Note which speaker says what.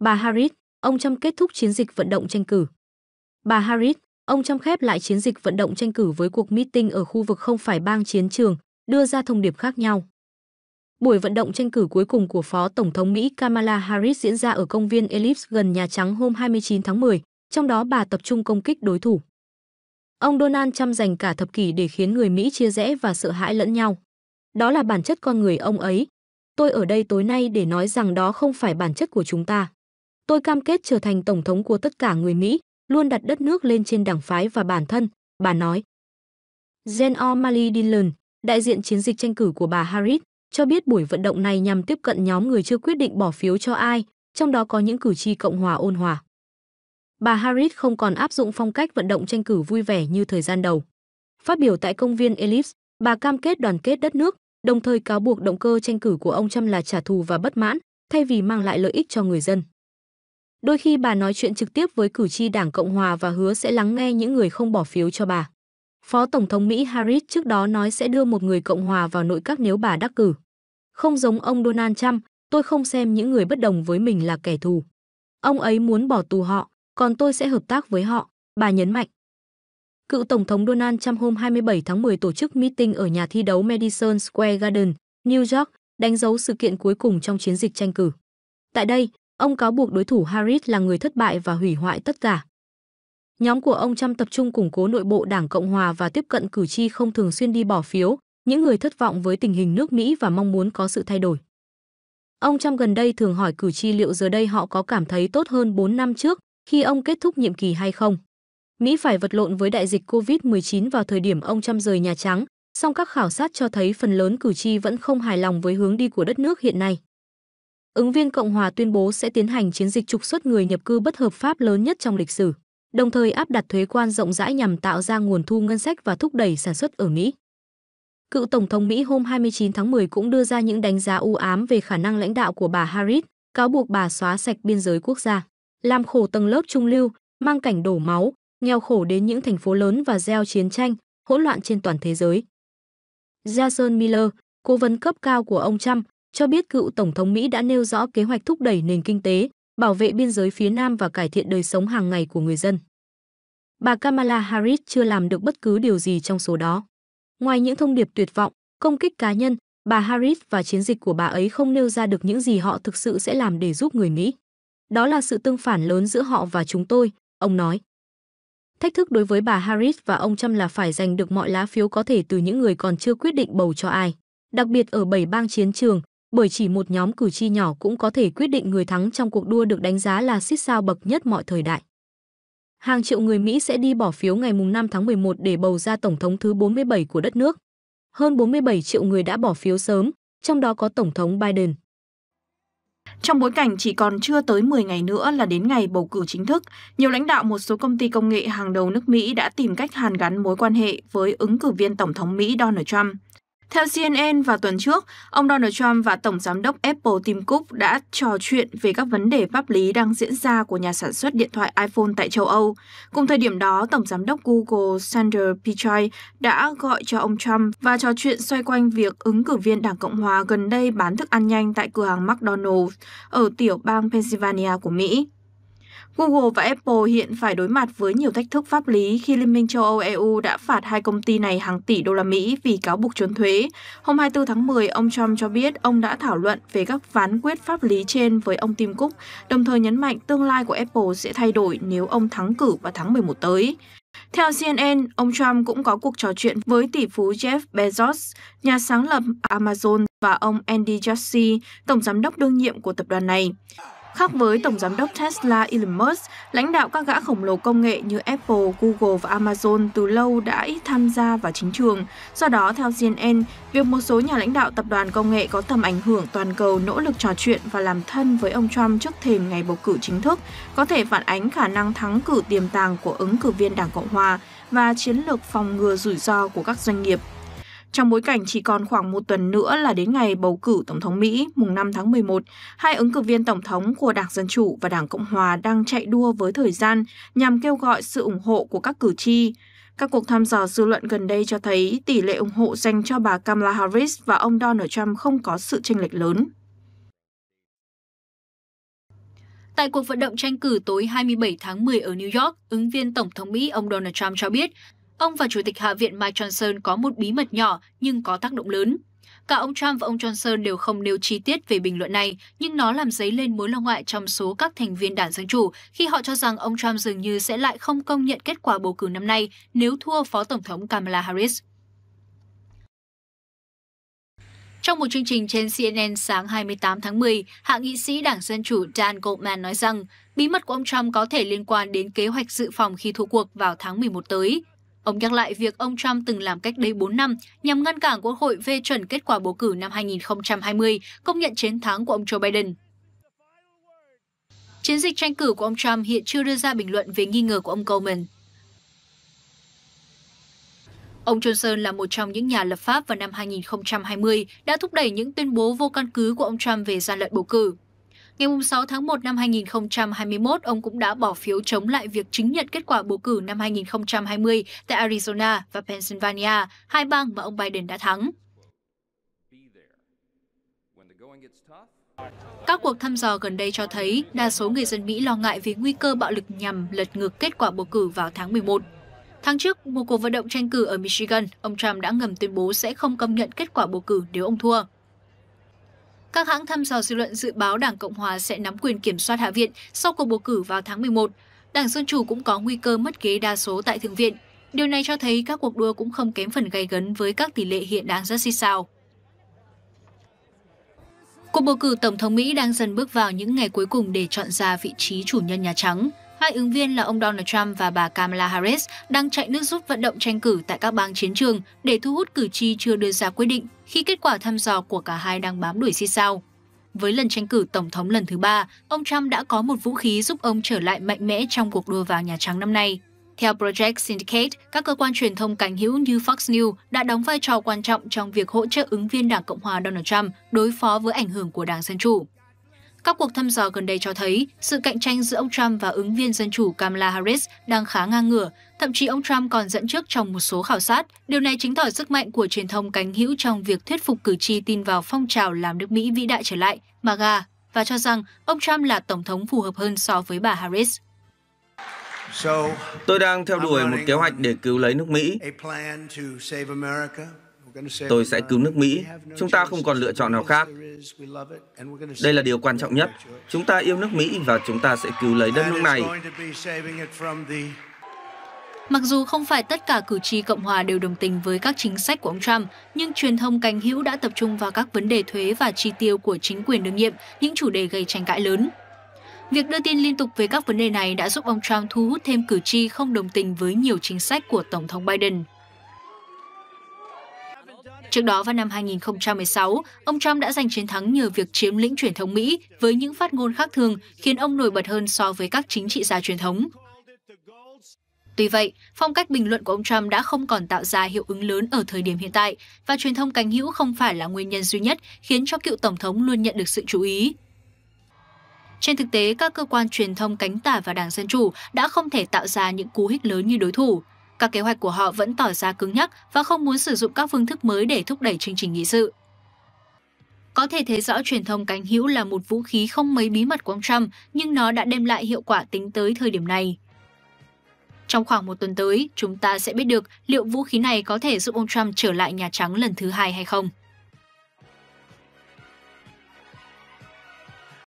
Speaker 1: Bà Harris, ông Trump kết thúc chiến dịch vận động tranh cử. Bà Harris, ông Trump khép lại chiến dịch vận động tranh cử với cuộc meeting ở khu vực không phải bang chiến trường, đưa ra thông điệp khác nhau. Buổi vận động tranh cử cuối cùng của Phó Tổng thống Mỹ Kamala Harris diễn ra ở công viên Ellipse gần Nhà Trắng hôm 29 tháng 10, trong đó bà tập trung công kích đối thủ. Ông Donald Trump dành cả thập kỷ để khiến người Mỹ chia rẽ và sợ hãi lẫn nhau. Đó là bản chất con người ông ấy. Tôi ở đây tối nay để nói rằng đó không phải bản chất của chúng ta. Tôi cam kết trở thành tổng thống của tất cả người Mỹ, luôn đặt đất nước lên trên đảng phái và bản thân, bà nói. Jen O'Malley Dillon, đại diện chiến dịch tranh cử của bà Harris, cho biết buổi vận động này nhằm tiếp cận nhóm người chưa quyết định bỏ phiếu cho ai, trong đó có những cử tri Cộng hòa ôn hòa. Bà Harris không còn áp dụng phong cách vận động tranh cử vui vẻ như thời gian đầu. Phát biểu tại công viên Ellipse, bà cam kết đoàn kết đất nước, đồng thời cáo buộc động cơ tranh cử của ông Trump là trả thù và bất mãn, thay vì mang lại lợi ích cho người dân. Đôi khi bà nói chuyện trực tiếp với cử tri Đảng Cộng hòa và hứa sẽ lắng nghe những người không bỏ phiếu cho bà. Phó Tổng thống Mỹ Harris trước đó nói sẽ đưa một người Cộng hòa vào nội các nếu bà đắc cử. Không giống ông Donald Trump, tôi không xem những người bất đồng với mình là kẻ thù. Ông ấy muốn bỏ tù họ, còn tôi sẽ hợp tác với họ, bà nhấn mạnh. Cựu Tổng thống Donald Trump hôm 27 tháng 10 tổ chức meeting ở nhà thi đấu Madison Square Garden, New York, đánh dấu sự kiện cuối cùng trong chiến dịch tranh cử. Tại đây, Ông cáo buộc đối thủ Harris là người thất bại và hủy hoại tất cả. Nhóm của ông Trump tập trung củng cố nội bộ Đảng Cộng hòa và tiếp cận cử tri không thường xuyên đi bỏ phiếu, những người thất vọng với tình hình nước Mỹ và mong muốn có sự thay đổi. Ông Trump gần đây thường hỏi cử tri liệu giờ đây họ có cảm thấy tốt hơn 4 năm trước khi ông kết thúc nhiệm kỳ hay không. Mỹ phải vật lộn với đại dịch COVID-19 vào thời điểm ông Trump rời Nhà Trắng, song các khảo sát cho thấy phần lớn cử tri vẫn không hài lòng với hướng đi của đất nước hiện nay ứng viên Cộng hòa tuyên bố sẽ tiến hành chiến dịch trục xuất người nhập cư bất hợp pháp lớn nhất trong lịch sử, đồng thời áp đặt thuế quan rộng rãi nhằm tạo ra nguồn thu ngân sách và thúc đẩy sản xuất ở Mỹ. Cựu Tổng thống Mỹ hôm 29 tháng 10 cũng đưa ra những đánh giá u ám về khả năng lãnh đạo của bà Harris, cáo buộc bà xóa sạch biên giới quốc gia, làm khổ tầng lớp trung lưu, mang cảnh đổ máu, nghèo khổ đến những thành phố lớn và gieo chiến tranh, hỗn loạn trên toàn thế giới. Jason Miller, cố vấn cấp cao của ông Trump, cho biết cựu Tổng thống Mỹ đã nêu rõ kế hoạch thúc đẩy nền kinh tế, bảo vệ biên giới phía Nam và cải thiện đời sống hàng ngày của người dân. Bà Kamala Harris chưa làm được bất cứ điều gì trong số đó. Ngoài những thông điệp tuyệt vọng, công kích cá nhân, bà Harris và chiến dịch của bà ấy không nêu ra được những gì họ thực sự sẽ làm để giúp người Mỹ. Đó là sự tương phản lớn giữa họ và chúng tôi, ông nói. Thách thức đối với bà Harris và ông Trump là phải giành được mọi lá phiếu có thể từ những người còn chưa quyết định bầu cho ai. Đặc biệt ở bảy bang chiến trường, bởi chỉ một nhóm cử tri nhỏ cũng có thể quyết định người thắng trong cuộc đua được đánh giá là xích sao bậc nhất mọi thời đại. Hàng triệu người Mỹ sẽ đi bỏ phiếu ngày 5 tháng 11 để bầu ra Tổng thống thứ 47 của đất nước. Hơn 47 triệu người đã bỏ phiếu sớm, trong đó có Tổng thống Biden.
Speaker 2: Trong bối cảnh chỉ còn chưa tới 10 ngày nữa là đến ngày bầu cử chính thức, nhiều lãnh đạo một số công ty công nghệ hàng đầu nước Mỹ đã tìm cách hàn gắn mối quan hệ với ứng cử viên Tổng thống Mỹ Donald Trump. Theo CNN vào tuần trước, ông Donald Trump và Tổng Giám đốc Apple Tim Cook đã trò chuyện về các vấn đề pháp lý đang diễn ra của nhà sản xuất điện thoại iPhone tại châu Âu. Cùng thời điểm đó, Tổng Giám đốc Google Sundar Pichai đã gọi cho ông Trump và trò chuyện xoay quanh việc ứng cử viên Đảng Cộng Hòa gần đây bán thức ăn nhanh tại cửa hàng McDonald's ở tiểu bang Pennsylvania của Mỹ. Google và Apple hiện phải đối mặt với nhiều thách thức pháp lý khi Liên minh châu Âu EU đã phạt hai công ty này hàng tỷ đô la Mỹ vì cáo buộc trốn thuế. Hôm 24 tháng 10, ông Trump cho biết ông đã thảo luận về các phán quyết pháp lý trên với ông Tim Cook, đồng thời nhấn mạnh tương lai của Apple sẽ thay đổi nếu ông thắng cử vào tháng 11 tới. Theo CNN, ông Trump cũng có cuộc trò chuyện với tỷ phú Jeff Bezos, nhà sáng lập Amazon và ông Andy Jassy, tổng giám đốc đương nhiệm của tập đoàn này. Khác với Tổng Giám đốc Tesla Elon Musk, lãnh đạo các gã khổng lồ công nghệ như Apple, Google và Amazon từ lâu đã ít tham gia vào chính trường. Do đó, theo CNN, việc một số nhà lãnh đạo tập đoàn công nghệ có tầm ảnh hưởng toàn cầu nỗ lực trò chuyện và làm thân với ông Trump trước thềm ngày bầu cử chính thức có thể phản ánh khả năng thắng cử tiềm tàng của ứng cử viên Đảng Cộng Hòa và chiến lược phòng ngừa rủi ro của các doanh nghiệp trong bối cảnh chỉ còn khoảng một tuần nữa là đến ngày bầu cử Tổng thống Mỹ mùng 5 tháng 11, hai ứng cử viên Tổng thống của Đảng Dân Chủ và Đảng Cộng Hòa đang chạy đua với thời gian nhằm kêu gọi sự ủng hộ của các cử tri. Các cuộc thăm dò dư luận gần đây cho thấy tỷ lệ ủng hộ dành cho bà Kamala Harris và ông Donald Trump không có sự chênh lệch lớn.
Speaker 3: Tại cuộc vận động tranh cử tối 27 tháng 10 ở New York, ứng viên Tổng thống Mỹ ông Donald Trump cho biết Ông và Chủ tịch Hạ viện Mike Johnson có một bí mật nhỏ nhưng có tác động lớn. Cả ông Trump và ông Johnson đều không nêu chi tiết về bình luận này, nhưng nó làm dấy lên mối lo ngại trong số các thành viên đảng Dân Chủ khi họ cho rằng ông Trump dường như sẽ lại không công nhận kết quả bầu cử năm nay nếu thua Phó Tổng thống Kamala Harris. Trong một chương trình trên CNN sáng 28 tháng 10, hạ nghị sĩ Đảng Dân Chủ Dan Goldman nói rằng bí mật của ông Trump có thể liên quan đến kế hoạch dự phòng khi thua cuộc vào tháng 11 tới. Ông nhắc lại việc ông Trump từng làm cách đây 4 năm nhằm ngăn cản Quốc hội phê chuẩn kết quả bầu cử năm 2020, công nhận chiến thắng của ông Joe Biden. Chiến dịch tranh cử của ông Trump hiện chưa đưa ra bình luận về nghi ngờ của ông Coleman. Ông Johnson là một trong những nhà lập pháp vào năm 2020 đã thúc đẩy những tuyên bố vô căn cứ của ông Trump về gian lận bầu cử. Ngày 6 tháng 1 năm 2021, ông cũng đã bỏ phiếu chống lại việc chứng nhận kết quả bầu cử năm 2020 tại Arizona và Pennsylvania, hai bang mà ông Biden đã thắng. Các cuộc thăm dò gần đây cho thấy đa số người dân Mỹ lo ngại về nguy cơ bạo lực nhằm lật ngược kết quả bầu cử vào tháng 11. Tháng trước, một cuộc vận động tranh cử ở Michigan, ông Trump đã ngầm tuyên bố sẽ không công nhận kết quả bầu cử nếu ông thua. Các hãng thăm dò dư luận dự báo Đảng Cộng hòa sẽ nắm quyền kiểm soát Hạ viện sau cuộc bầu cử vào tháng 11. Đảng Dân Chủ cũng có nguy cơ mất ghế đa số tại Thượng viện. Điều này cho thấy các cuộc đua cũng không kém phần gay gấn với các tỷ lệ hiện đang rất xích sao. Cuộc bầu cử Tổng thống Mỹ đang dần bước vào những ngày cuối cùng để chọn ra vị trí chủ nhân Nhà Trắng. Hai ứng viên là ông Donald Trump và bà Kamala Harris đang chạy nước rút vận động tranh cử tại các bang chiến trường để thu hút cử tri chưa đưa ra quyết định khi kết quả thăm dò của cả hai đang bám đuổi xì sao. Với lần tranh cử tổng thống lần thứ ba, ông Trump đã có một vũ khí giúp ông trở lại mạnh mẽ trong cuộc đua vào Nhà Trắng năm nay. Theo Project Syndicate, các cơ quan truyền thông cánh hữu như Fox News đã đóng vai trò quan trọng trong việc hỗ trợ ứng viên Đảng Cộng hòa Donald Trump đối phó với ảnh hưởng của Đảng Dân Chủ. Các cuộc thăm dò gần đây cho thấy sự cạnh tranh giữa ông Trump và ứng viên dân chủ Kamala Harris đang khá ngang ngửa, thậm chí ông Trump còn dẫn trước trong một số khảo sát. Điều này chứng tỏ sức mạnh của truyền thông cánh hữu trong việc thuyết phục cử tri tin vào phong trào làm nước Mỹ vĩ đại trở lại, MAGA, và cho rằng ông Trump là tổng thống phù hợp hơn so với bà Harris.
Speaker 2: Tôi đang theo đuổi một kế hoạch để cứu lấy nước Mỹ.
Speaker 3: Tôi sẽ cứu nước Mỹ.
Speaker 2: Chúng ta không còn lựa chọn nào khác. Đây là điều quan trọng nhất. Chúng ta yêu nước Mỹ và chúng ta sẽ cứu lấy đất nước này.
Speaker 3: Mặc dù không phải tất cả cử tri Cộng hòa đều đồng tình với các chính sách của ông Trump, nhưng truyền thông cánh hữu đã tập trung vào các vấn đề thuế và chi tiêu của chính quyền đương nhiệm, những chủ đề gây tranh cãi lớn. Việc đưa tin liên tục về các vấn đề này đã giúp ông Trump thu hút thêm cử tri không đồng tình với nhiều chính sách của Tổng thống Biden. Trước đó vào năm 2016, ông Trump đã giành chiến thắng nhờ việc chiếm lĩnh truyền thống Mỹ với những phát ngôn khác thường khiến ông nổi bật hơn so với các chính trị gia truyền thống. Tuy vậy, phong cách bình luận của ông Trump đã không còn tạo ra hiệu ứng lớn ở thời điểm hiện tại và truyền thông cánh hữu không phải là nguyên nhân duy nhất khiến cho cựu tổng thống luôn nhận được sự chú ý. Trên thực tế, các cơ quan truyền thông cánh tả và Đảng Dân Chủ đã không thể tạo ra những cú hích lớn như đối thủ. Các kế hoạch của họ vẫn tỏ ra cứng nhắc và không muốn sử dụng các phương thức mới để thúc đẩy chương trình nghị sự. Có thể thấy rõ truyền thông cánh hữu là một vũ khí không mấy bí mật của ông Trump, nhưng nó đã đem lại hiệu quả tính tới thời điểm này. Trong khoảng một tuần tới, chúng ta sẽ biết được liệu vũ khí này có thể giúp ông Trump trở lại Nhà Trắng lần thứ hai hay không.